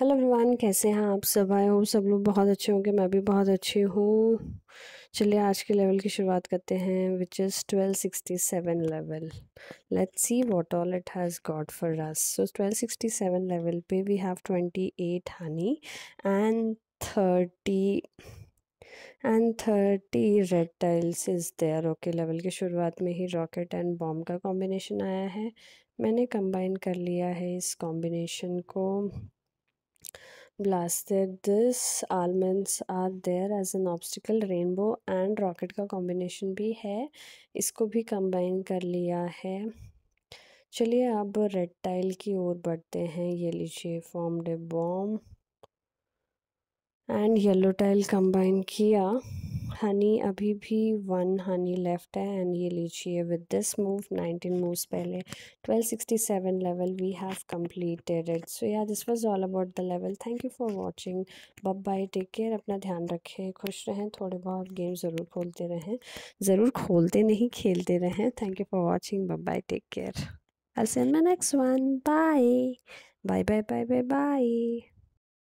hello भगवान कैसे हैं आप सब आए हो सब लोग बहुत अच्छे होंगे मैं भी बहुत अच्छी हूँ चलिए आज के लेवल की शुरुआत करते हैं which is twelve sixty seven level let's see what all it has got for us so twelve sixty seven level पे we have twenty eight honey and thirty and thirty red tiles is there okay level की शुरुआत में ही rocket and bomb का combination आया है मैंने combine कर लिया है इस कॉम्बिनेशन को blasted this almonds are there as an obstacle rainbow and rocket का कॉम्बिनेशन भी है इसको भी कंबाइन कर लिया है चलिए अब रेड टाइल की ओर बढ़ते हैं ये लीजिए from the bomb and yellow tile combine किया हनी अभी भी वन हनी लेफ्ट है एंड ये लीजिए with this move nineteen moves पहले twelve sixty seven level we have completed it so yeah this was all about the level thank you for watching bub bye take care अपना ध्यान रखें खुश रहें थोड़े बहुत गेम ज़रूर खोलते रहें ज़रूर खोलते नहीं खेलते रहें thank you for watching bub bye take care I'll see my next one bye bye bye bye bye bye